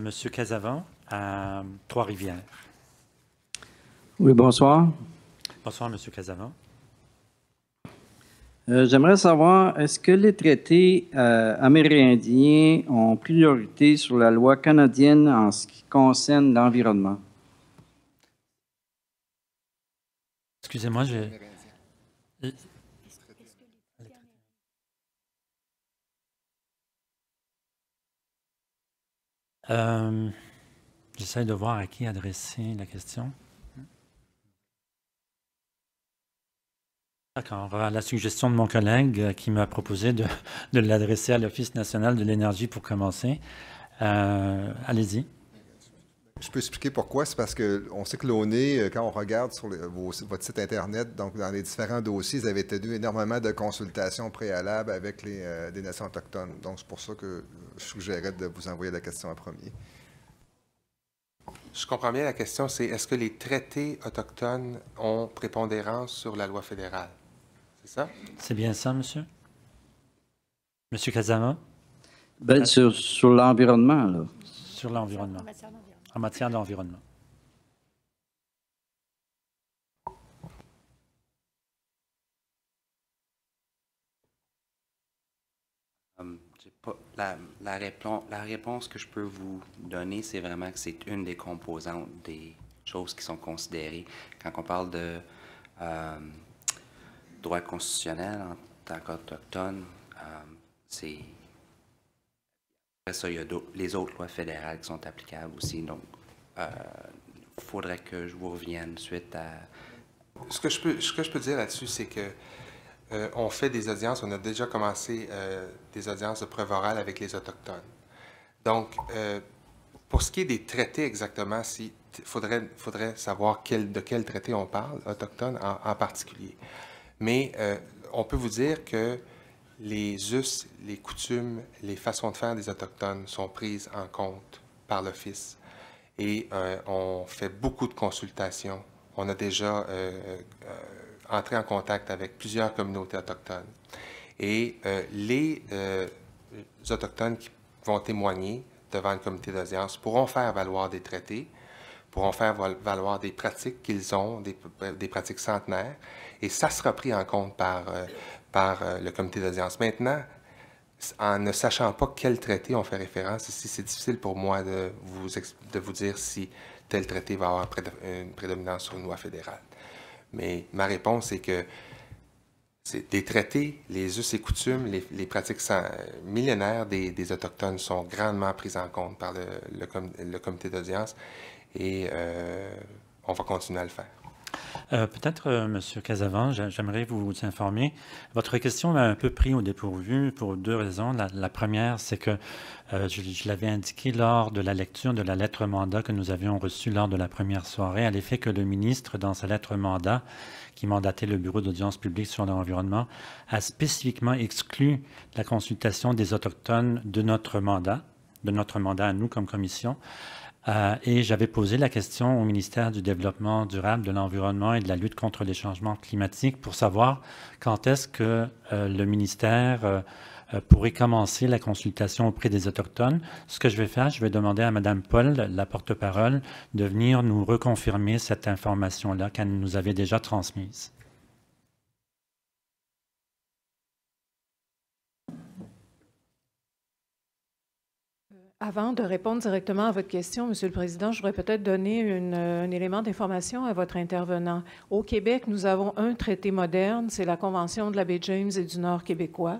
Monsieur Casavant, à Trois-Rivières. Oui, bonsoir. Bonsoir, Monsieur Casavant. Euh, j'aimerais savoir, est-ce que les traités euh, amérindiens ont priorité sur la loi canadienne en ce qui concerne l'environnement? Excusez-moi, j'ai… Euh, j'essaie de voir à qui adresser la question. D'accord. la suggestion de mon collègue euh, qui m'a proposé de, de l'adresser à l'Office national de l'énergie pour commencer, euh, allez-y. Je peux expliquer pourquoi. C'est parce qu'on sait que l'ONU, euh, quand on regarde sur votre site Internet, donc dans les différents dossiers, ils avaient tenu énormément de consultations préalables avec les, euh, nations autochtones. Donc, c'est pour ça que je suggérais de vous envoyer la question en premier. Je comprends bien la question, c'est est-ce que les traités autochtones ont prépondérance sur la loi fédérale? C'est ça? C'est bien ça, monsieur. Monsieur Kazama? Ben, sur, sur l'environnement, là. Sur l'environnement en matière d'environnement. Euh, la, réponse, que je peux vous donner, c'est vraiment que c'est une des composantes des choses qui sont considérées. Quand on parle de euh, droit constitutionnel en tant qu'autochtone, euh, c'est ça, il y a les autres lois fédérales qui sont applicables aussi. Donc, il euh, faudrait que je vous revienne suite à. Ce que je peux, dire là-dessus, c'est que euh, on fait des audiences, on a déjà commencé euh, des audiences de preuve orale avec les Autochtones. Donc, pour ce qui est des traités exactement, il faudrait, faudrait savoir de quel traité on parle, autochtones en particulier. Mais on peut vous dire que les us, les coutumes, les façons de faire des Autochtones sont prises en compte par l'Office. Et euh, on fait beaucoup de consultations. On a déjà euh, euh, entré en contact avec plusieurs communautés autochtones. Et les Autochtones qui vont témoigner devant le comité d'audience pourront faire valoir des traités, pourront faire valoir des pratiques qu'ils ont, des, pratiques centenaires, et ça sera pris en compte par, par euh, le comité d'audience. Maintenant, en ne sachant pas quel traité on fait référence ici, c'est difficile pour moi de vous, de vous dire si tel traité va avoir une prédominance sur une loi fédérale. Mais ma réponse est que des traités, les us et coutumes, les, pratiques sans, euh, millénaires des, Autochtones sont grandement prises en compte par le, comité d'audience et euh, on va continuer à le faire. Euh, peut-être, M. Euh, Monsieur Casavant, j'aimerais vous informer. Votre question m'a un peu pris au dépourvu pour deux raisons. La, première, c'est que euh, je, je l'avais indiqué lors de la lecture de la lettre mandat que nous avions reçue lors de la première soirée, à l'effet que le ministre, dans sa lettre mandat, qui mandatait le Bureau d'audience publique sur l'environnement, a spécifiquement exclu la consultation des Autochtones de notre mandat, de notre mandat à nous comme commission. Euh, et j'avais posé la question au ministère du Développement durable, de l'Environnement et de la lutte contre les changements climatiques pour savoir quand est-ce que euh, le ministère euh, pourrait commencer la consultation auprès des Autochtones. Ce que je vais faire, je vais demander à Mme Paul, la porte-parole, de venir nous reconfirmer cette information-là qu'elle nous avait déjà transmise. Euh, avant de répondre directement à votre question, Monsieur le Président, je voudrais peut-être donner euh, un élément d'information à votre intervenant. Au Québec, nous avons un traité moderne, c'est la Convention de l'abbé James et du Nord québécois.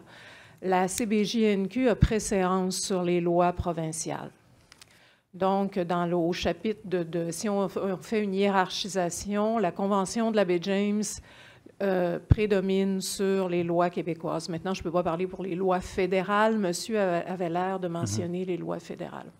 La CBJNQ a préséance sur les lois provinciales. Donc, dans le, chapitre de, si on, on, fait une hiérarchisation, la Convention de l'abbé James euh, prédomine sur les lois québécoises. Maintenant, je ne peux pas parler pour les lois fédérales. Monsieur avait l'air de mentionner mhm. les lois fédérales.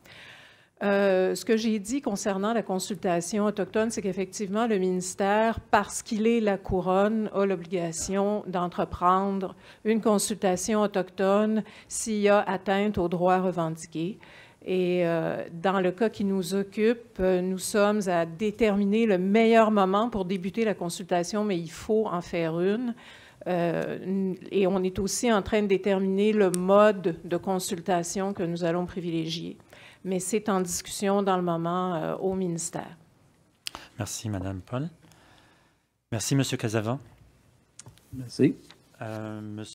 Euh, ce que j'ai dit concernant la consultation autochtone, c'est qu'effectivement, le ministère, parce qu'il est la couronne, a l'obligation d'entreprendre une consultation autochtone s'il y a atteinte aux droits revendiqués. Et euh, dans le cas qui nous occupe, euh, nous sommes à déterminer le meilleur moment pour débuter la consultation, mais il faut en faire une. Euh, et on est aussi en train de déterminer le mode de consultation que nous allons privilégier. Mais c'est en discussion dans le moment au ministère. Merci, Madame Paul. Merci, Monsieur Casavant. Merci. monsieur